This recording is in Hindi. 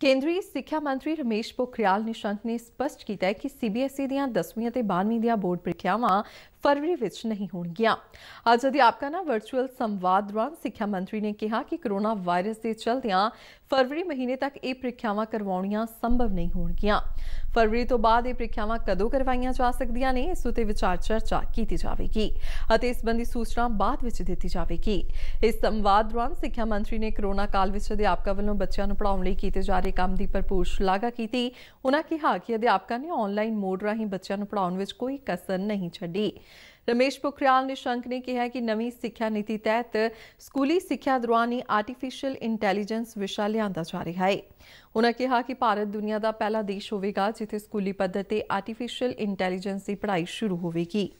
ਕੇਂਦਰੀ ਸਿੱਖਿਆ ਮੰਤਰੀ ਰਮੇਸ਼ ਪੋਖਰਿਆਲ ਨਿਸ਼ੰਕ ਨੇ ਸਪਸ਼ਟ ਕੀਤਾ ਹੈ ਕਿ ਸੀਬੀਐਸਈ ਦੀਆਂ 10ਵੀਂ ਅਤੇ 12ਵੀਂ ਦੀਆਂ ਬੋਰਡ ਪ੍ਰੀਖਿਆਵਾਂ फरवरी नहीं होनगियां आज आपका ना वर्चुअल संवाद दौरान सिक्ख्या मंत्री ने कहा कि कोरोना वायरस के चलद फरवरी महीने तक यह प्रीख्याव करवा संभव नहीं होनगियां फरवरी तो बाद प्रीख्यावं कदों करवाई जा सकती ने इस उत्ते विचार चर्चा की जाएगी और इस संबंधी सूचना बाद दी जाएगी इस संवाद दौरान सिक्ख्या मंत्री ने कोरोना काल में अध्यापकों वालों बच्चों पढ़ाने किए जा रहे काम की भरपूर शलाघा की उन्होंने कहा कि अध्यापक ने ऑनलाइन मोड राही बच्चों पढ़ाने कोई कसर नहीं छी रमेश पोखरियाल निशंक ने कहा कि नवी सिक्ख्या नीति तहत स्कूली सिक्ख्या दौरान ही आर्टिफिशियल इंटैलीजेंस विशा लिया जा रहा है उन्होंने कहा कि भारत दुनिया का पहला देश होगा जिथे स्कूली पद्धर से आर्टिफिशियल इंटैलीजेंस की पढ़ाई शुरू होगी